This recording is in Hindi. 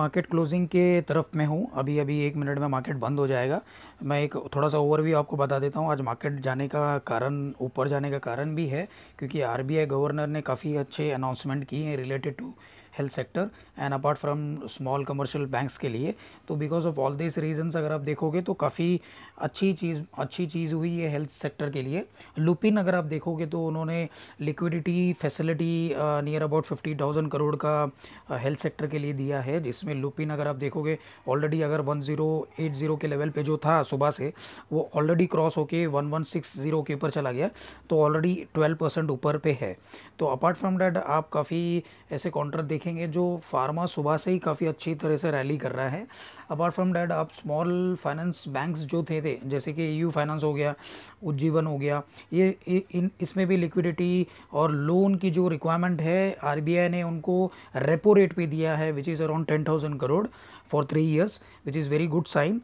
मार्केट क्लोजिंग के तरफ में हूँ अभी अभी एक मिनट में मार्केट बंद हो जाएगा मैं एक थोड़ा सा ओवरव्यू आपको बता देता हूँ आज मार्केट जाने का कारण ऊपर जाने का कारण भी है क्योंकि आरबीआई गवर्नर ने काफ़ी अच्छे अनाउंसमेंट किए हैं related to health sector and apart from small commercial banks के लिए तो because of all this reasons अगर आप देखोगे तो काफ़ी अच्छी चीज़ अच्छी चीज़ हुई है हेल्थ सेक्टर के लिए लुपिन अगर आप देखोगे तो उन्होंने liquidity facility near about fifty thousand crore का हेल्थ uh, सेक्टर के लिए दिया है जिसमें लुपिन अगर आप देखोगे ऑलरेडी अगर वन ज़ीरो एट ज़ीरो के लेवल पर जो था सुबह से वो ऑलरेडी क्रॉस होके 1160 के ऊपर चला गया तो ऑलरेडी 12 परसेंट ऊपर पे है तो अपार्ट फ्रॉम डैट आप काफ़ी ऐसे काउंटर देखेंगे जो फार्मा सुबह से ही काफ़ी अच्छी तरह से रैली कर रहा है अपार्ट फ्रॉम डैट आप स्मॉल फाइनेंस बैंक्स जो थे थे जैसे कि यू फाइनेंस हो गया उज्जीवन हो गया ये इन इसमें भी लिक्विडिटी और लोन की जो रिक्वायरमेंट है आर ने उनको रेपो रेट पर दिया है which is around ten thousand crore for three years which is very good sign